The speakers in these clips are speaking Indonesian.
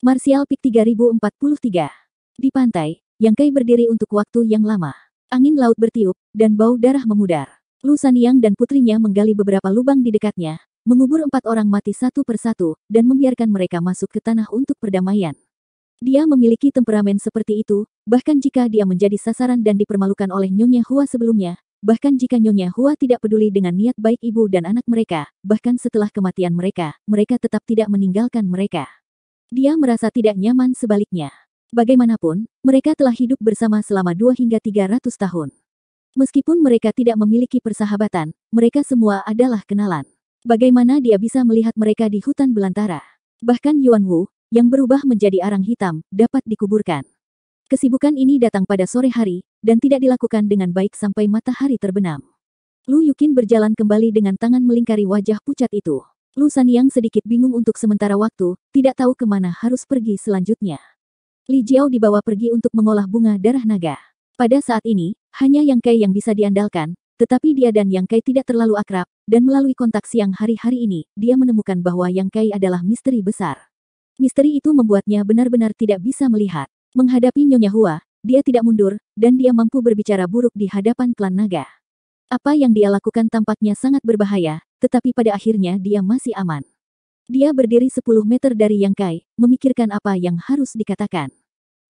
Martial Peak 3043. Di pantai, Yang Kai berdiri untuk waktu yang lama. Angin laut bertiup, dan bau darah memudar. Lu Saniang dan putrinya menggali beberapa lubang di dekatnya, mengubur empat orang mati satu persatu, dan membiarkan mereka masuk ke tanah untuk perdamaian. Dia memiliki temperamen seperti itu, bahkan jika dia menjadi sasaran dan dipermalukan oleh Nyonya Hua sebelumnya, bahkan jika Nyonya Hua tidak peduli dengan niat baik ibu dan anak mereka, bahkan setelah kematian mereka, mereka tetap tidak meninggalkan mereka. Dia merasa tidak nyaman sebaliknya. Bagaimanapun, mereka telah hidup bersama selama 2 hingga 300 tahun. Meskipun mereka tidak memiliki persahabatan, mereka semua adalah kenalan. Bagaimana dia bisa melihat mereka di hutan belantara? Bahkan Yuan Wu, yang berubah menjadi arang hitam, dapat dikuburkan. Kesibukan ini datang pada sore hari, dan tidak dilakukan dengan baik sampai matahari terbenam. Lu Yukin berjalan kembali dengan tangan melingkari wajah pucat itu. San yang sedikit bingung untuk sementara waktu, tidak tahu kemana harus pergi selanjutnya. Li Jiao dibawa pergi untuk mengolah bunga darah naga. Pada saat ini, hanya Yang Kai yang bisa diandalkan, tetapi dia dan Yang Kai tidak terlalu akrab, dan melalui kontak siang hari-hari ini, dia menemukan bahwa Yang Kai adalah misteri besar. Misteri itu membuatnya benar-benar tidak bisa melihat. Menghadapi Nyonya Hua, dia tidak mundur, dan dia mampu berbicara buruk di hadapan klan naga. Apa yang dia lakukan tampaknya sangat berbahaya, tetapi pada akhirnya dia masih aman. Dia berdiri 10 meter dari Yang Kai, memikirkan apa yang harus dikatakan.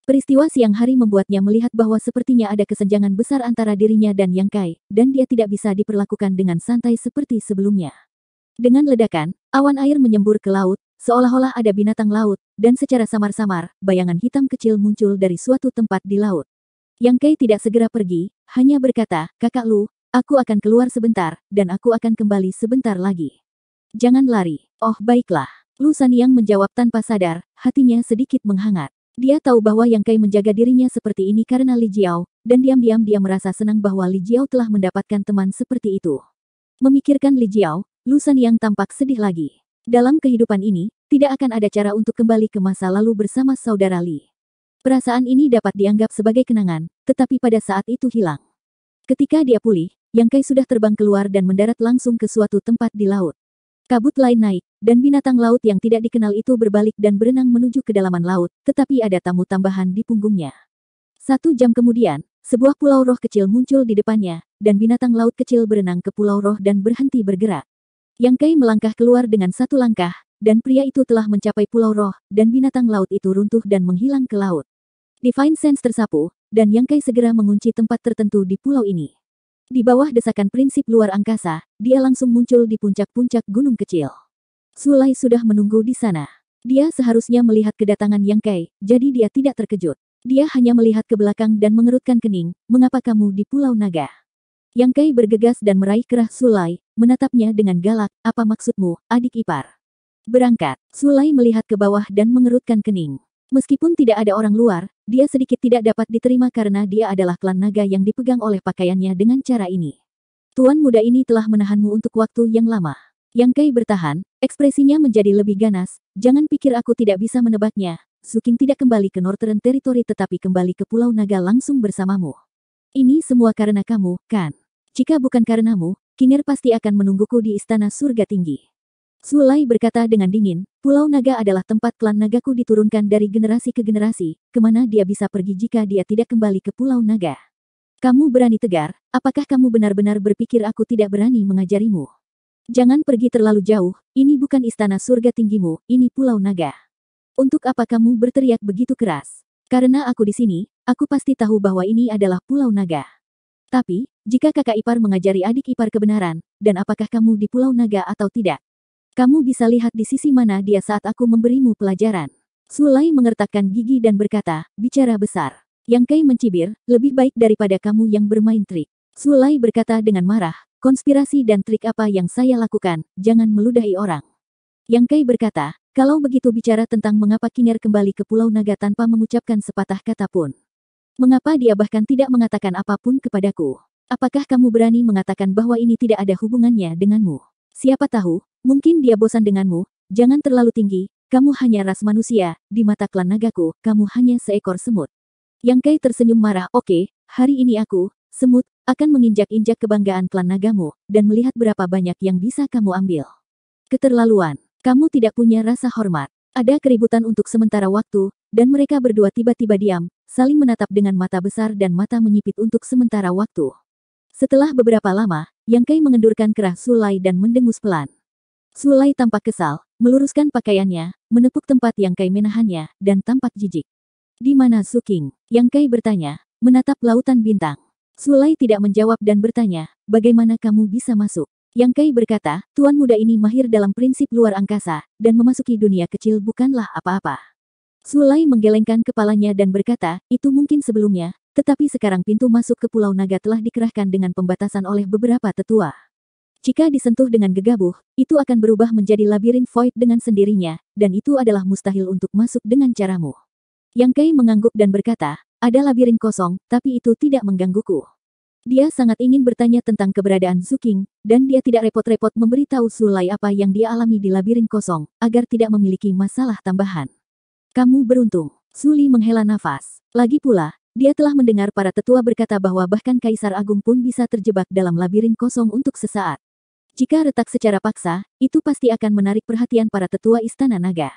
Peristiwa siang hari membuatnya melihat bahwa sepertinya ada kesenjangan besar antara dirinya dan Yang Kai, dan dia tidak bisa diperlakukan dengan santai seperti sebelumnya. Dengan ledakan, awan air menyembur ke laut, seolah-olah ada binatang laut, dan secara samar-samar, bayangan hitam kecil muncul dari suatu tempat di laut. Yang Kai tidak segera pergi, hanya berkata, kakak Lu, Aku akan keluar sebentar, dan aku akan kembali sebentar lagi. Jangan lari. Oh baiklah. Lu Yang menjawab tanpa sadar, hatinya sedikit menghangat. Dia tahu bahwa Yang Kai menjaga dirinya seperti ini karena Li Jiao, dan diam-diam dia merasa senang bahwa Li Jiao telah mendapatkan teman seperti itu. Memikirkan Li Jiao, Lu Yang tampak sedih lagi. Dalam kehidupan ini, tidak akan ada cara untuk kembali ke masa lalu bersama saudara Li. Perasaan ini dapat dianggap sebagai kenangan, tetapi pada saat itu hilang. Ketika dia pulih, yang Kai sudah terbang keluar dan mendarat langsung ke suatu tempat di laut. Kabut lain naik, dan binatang laut yang tidak dikenal itu berbalik dan berenang menuju kedalaman laut, tetapi ada tamu tambahan di punggungnya. Satu jam kemudian, sebuah pulau roh kecil muncul di depannya, dan binatang laut kecil berenang ke pulau roh dan berhenti bergerak. Yang Kai melangkah keluar dengan satu langkah, dan pria itu telah mencapai pulau roh, dan binatang laut itu runtuh dan menghilang ke laut. Divine Sense tersapu, dan Yang Kai segera mengunci tempat tertentu di pulau ini. Di bawah desakan prinsip luar angkasa, dia langsung muncul di puncak-puncak gunung kecil. Sulai sudah menunggu di sana. Dia seharusnya melihat kedatangan Yang Kai, jadi dia tidak terkejut. Dia hanya melihat ke belakang dan mengerutkan kening, mengapa kamu di Pulau Naga? Yang Kai bergegas dan meraih kerah Sulai, menatapnya dengan galak, apa maksudmu, adik ipar? Berangkat, Sulai melihat ke bawah dan mengerutkan kening. Meskipun tidak ada orang luar, dia sedikit tidak dapat diterima karena dia adalah klan naga yang dipegang oleh pakaiannya dengan cara ini. Tuan muda ini telah menahanmu untuk waktu yang lama. Yang Kai bertahan, ekspresinya menjadi lebih ganas, jangan pikir aku tidak bisa menebaknya. Suking tidak kembali ke Northern Territory tetapi kembali ke Pulau Naga langsung bersamamu. Ini semua karena kamu, kan? Jika bukan karenamu, Kiner pasti akan menungguku di Istana Surga Tinggi. Sulai berkata dengan dingin, Pulau Naga adalah tempat klan Nagaku diturunkan dari generasi ke generasi, kemana dia bisa pergi jika dia tidak kembali ke Pulau Naga. Kamu berani tegar, apakah kamu benar-benar berpikir aku tidak berani mengajarimu? Jangan pergi terlalu jauh, ini bukan istana surga tinggimu, ini Pulau Naga. Untuk apa kamu berteriak begitu keras? Karena aku di sini, aku pasti tahu bahwa ini adalah Pulau Naga. Tapi, jika kakak ipar mengajari adik ipar kebenaran, dan apakah kamu di Pulau Naga atau tidak, kamu bisa lihat di sisi mana dia saat aku memberimu pelajaran. Sulai mengertakkan gigi dan berkata, bicara besar. Yang Kai mencibir, lebih baik daripada kamu yang bermain trik. Sulai berkata dengan marah, konspirasi dan trik apa yang saya lakukan, jangan meludahi orang. Yang Kai berkata, kalau begitu bicara tentang mengapa Kiner kembali ke Pulau Naga tanpa mengucapkan sepatah kata pun. Mengapa dia bahkan tidak mengatakan apapun kepadaku? Apakah kamu berani mengatakan bahwa ini tidak ada hubungannya denganmu? Siapa tahu, mungkin dia bosan denganmu, jangan terlalu tinggi, kamu hanya ras manusia, di mata klan nagaku, kamu hanya seekor semut. Yang Kai tersenyum marah, oke, okay, hari ini aku, semut, akan menginjak-injak kebanggaan klan nagamu, dan melihat berapa banyak yang bisa kamu ambil. Keterlaluan, kamu tidak punya rasa hormat. Ada keributan untuk sementara waktu, dan mereka berdua tiba-tiba diam, saling menatap dengan mata besar dan mata menyipit untuk sementara waktu. Setelah beberapa lama, yang Kai mengendurkan kerah Sulai dan mendengus pelan. Sulai tampak kesal, meluruskan pakaiannya, menepuk tempat Yang Kai menahannya, dan tampak jijik. Di mana Suking? Yang Kai bertanya, menatap lautan bintang. Sulai tidak menjawab dan bertanya, bagaimana kamu bisa masuk? Yang Kai berkata, tuan muda ini mahir dalam prinsip luar angkasa, dan memasuki dunia kecil bukanlah apa-apa. Sulai menggelengkan kepalanya dan berkata, itu mungkin sebelumnya, tetapi sekarang pintu masuk ke Pulau Naga telah dikerahkan dengan pembatasan oleh beberapa tetua. Jika disentuh dengan gegabah, itu akan berubah menjadi labirin void dengan sendirinya, dan itu adalah mustahil untuk masuk dengan caramu. Yang Kai mengangguk dan berkata, ada labirin kosong, tapi itu tidak menggangguku. Dia sangat ingin bertanya tentang keberadaan Zuking, dan dia tidak repot-repot memberitahu Sulai apa yang dia alami di labirin kosong, agar tidak memiliki masalah tambahan. Kamu beruntung. Suli menghela nafas. Lagi pula, dia telah mendengar para tetua berkata bahwa bahkan Kaisar Agung pun bisa terjebak dalam labirin kosong untuk sesaat. Jika retak secara paksa, itu pasti akan menarik perhatian para tetua Istana Naga.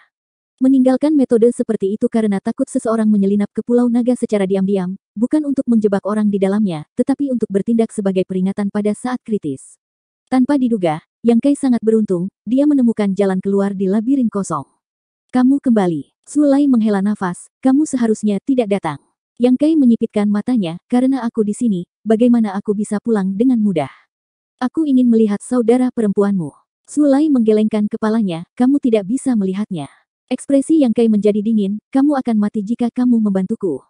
Meninggalkan metode seperti itu karena takut seseorang menyelinap ke Pulau Naga secara diam-diam, bukan untuk menjebak orang di dalamnya, tetapi untuk bertindak sebagai peringatan pada saat kritis. Tanpa diduga, Yang Kai sangat beruntung, dia menemukan jalan keluar di labirin kosong. Kamu kembali. Sulai menghela nafas, kamu seharusnya tidak datang. Yang Kai menyipitkan matanya, karena aku di sini, bagaimana aku bisa pulang dengan mudah? Aku ingin melihat saudara perempuanmu. Sulai menggelengkan kepalanya, kamu tidak bisa melihatnya. Ekspresi Yang Kai menjadi dingin, kamu akan mati jika kamu membantuku.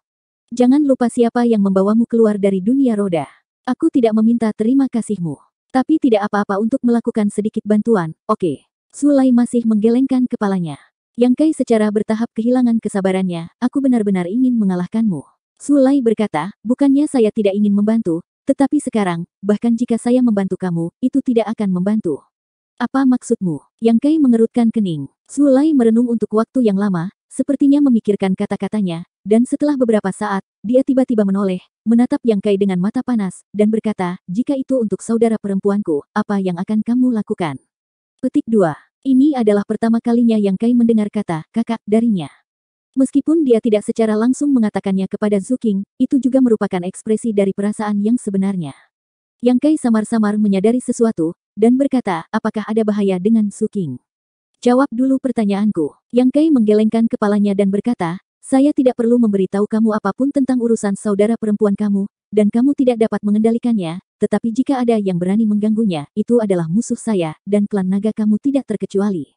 Jangan lupa siapa yang membawamu keluar dari dunia roda. Aku tidak meminta terima kasihmu. Tapi tidak apa-apa untuk melakukan sedikit bantuan, oke. Okay. Sulai masih menggelengkan kepalanya. Yang Kai secara bertahap kehilangan kesabarannya, aku benar-benar ingin mengalahkanmu. Sulai berkata, bukannya saya tidak ingin membantu, tetapi sekarang, bahkan jika saya membantu kamu, itu tidak akan membantu. Apa maksudmu? Yang Kai mengerutkan kening. Sulai merenung untuk waktu yang lama, sepertinya memikirkan kata-katanya, dan setelah beberapa saat, dia tiba-tiba menoleh, menatap Yang Kai dengan mata panas, dan berkata, jika itu untuk saudara perempuanku, apa yang akan kamu lakukan? Petik 2. Ini adalah pertama kalinya Yang Kai mendengar kata, kakak, darinya. Meskipun dia tidak secara langsung mengatakannya kepada Zuking, itu juga merupakan ekspresi dari perasaan yang sebenarnya. Yang Kai samar-samar menyadari sesuatu, dan berkata, apakah ada bahaya dengan Zuking? Jawab dulu pertanyaanku. Yang Kai menggelengkan kepalanya dan berkata, saya tidak perlu memberitahu kamu apapun tentang urusan saudara perempuan kamu, dan kamu tidak dapat mengendalikannya, tetapi jika ada yang berani mengganggunya, itu adalah musuh saya, dan klan naga kamu tidak terkecuali.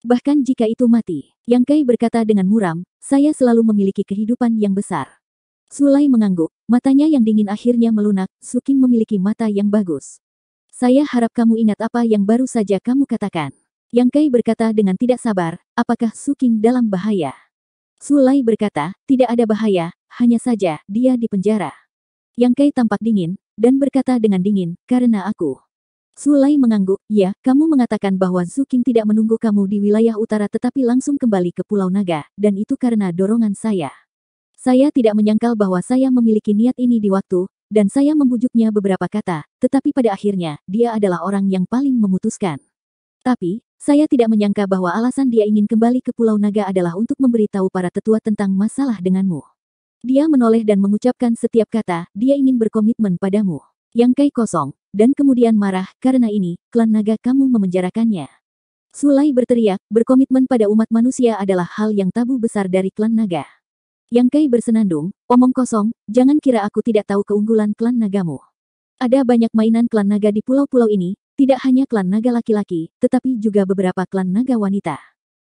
Bahkan jika itu mati, Yang Kai berkata dengan muram, saya selalu memiliki kehidupan yang besar. Sulai mengangguk, matanya yang dingin akhirnya melunak, Suking memiliki mata yang bagus. Saya harap kamu ingat apa yang baru saja kamu katakan. Yang Kai berkata dengan tidak sabar, apakah Suking dalam bahaya? Sulai berkata, tidak ada bahaya, hanya saja dia di penjara. Yang Kai tampak dingin, dan berkata dengan dingin, karena aku. Sulai mengangguk, ya, kamu mengatakan bahwa Zuking tidak menunggu kamu di wilayah utara tetapi langsung kembali ke Pulau Naga, dan itu karena dorongan saya. Saya tidak menyangkal bahwa saya memiliki niat ini di waktu, dan saya membujuknya beberapa kata, tetapi pada akhirnya, dia adalah orang yang paling memutuskan. Tapi, saya tidak menyangka bahwa alasan dia ingin kembali ke Pulau Naga adalah untuk memberitahu para tetua tentang masalah denganmu. Dia menoleh dan mengucapkan setiap kata, dia ingin berkomitmen padamu. Yang Kai kosong, dan kemudian marah, karena ini, klan naga kamu memenjarakannya. Sulai berteriak, berkomitmen pada umat manusia adalah hal yang tabu besar dari klan naga. Yang Kai bersenandung, omong kosong, jangan kira aku tidak tahu keunggulan klan nagamu. Ada banyak mainan klan naga di pulau-pulau ini, tidak hanya klan naga laki-laki, tetapi juga beberapa klan naga wanita.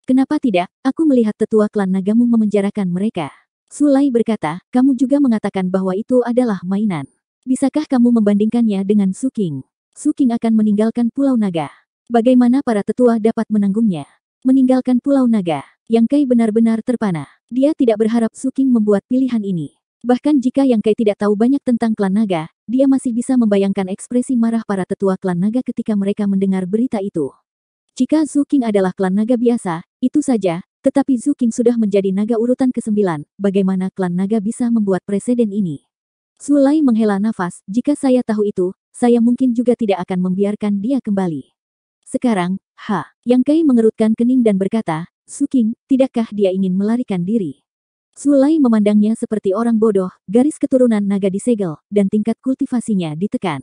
Kenapa tidak, aku melihat tetua klan nagamu memenjarakan mereka. Sulai berkata, kamu juga mengatakan bahwa itu adalah mainan. Bisakah kamu membandingkannya dengan Suking? Suking akan meninggalkan Pulau Naga. Bagaimana para tetua dapat menanggungnya? Meninggalkan Pulau Naga, Yang Kai benar-benar terpana. Dia tidak berharap Suking membuat pilihan ini. Bahkan jika Yang Kai tidak tahu banyak tentang klan naga, dia masih bisa membayangkan ekspresi marah para tetua klan naga ketika mereka mendengar berita itu. Jika Suking adalah klan naga biasa, itu saja, tetapi Zuking sudah menjadi naga urutan ke-9, bagaimana klan naga bisa membuat presiden ini? Sulai menghela nafas, jika saya tahu itu, saya mungkin juga tidak akan membiarkan dia kembali. Sekarang, ha, Yang Kai mengerutkan kening dan berkata, Suking, tidakkah dia ingin melarikan diri? Sulai memandangnya seperti orang bodoh, garis keturunan naga disegel, dan tingkat kultivasinya ditekan.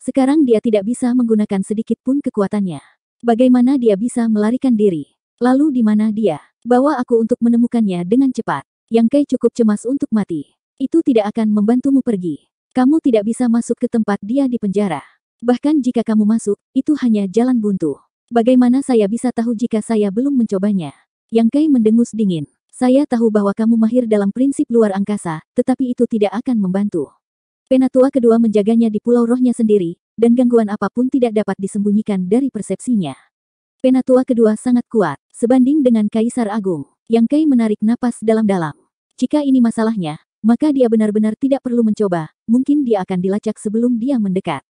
Sekarang dia tidak bisa menggunakan sedikit pun kekuatannya. Bagaimana dia bisa melarikan diri? Lalu di mana dia? Bawa aku untuk menemukannya dengan cepat. Yang Kai cukup cemas untuk mati. Itu tidak akan membantumu pergi. Kamu tidak bisa masuk ke tempat dia di penjara. Bahkan jika kamu masuk, itu hanya jalan buntu. Bagaimana saya bisa tahu jika saya belum mencobanya? Yang Kai mendengus dingin. Saya tahu bahwa kamu mahir dalam prinsip luar angkasa, tetapi itu tidak akan membantu. Penatua kedua menjaganya di pulau rohnya sendiri, dan gangguan apapun tidak dapat disembunyikan dari persepsinya. Penatua kedua sangat kuat, sebanding dengan Kaisar Agung. Yang Kai menarik napas dalam-dalam. Jika ini masalahnya, maka dia benar-benar tidak perlu mencoba, mungkin dia akan dilacak sebelum dia mendekat.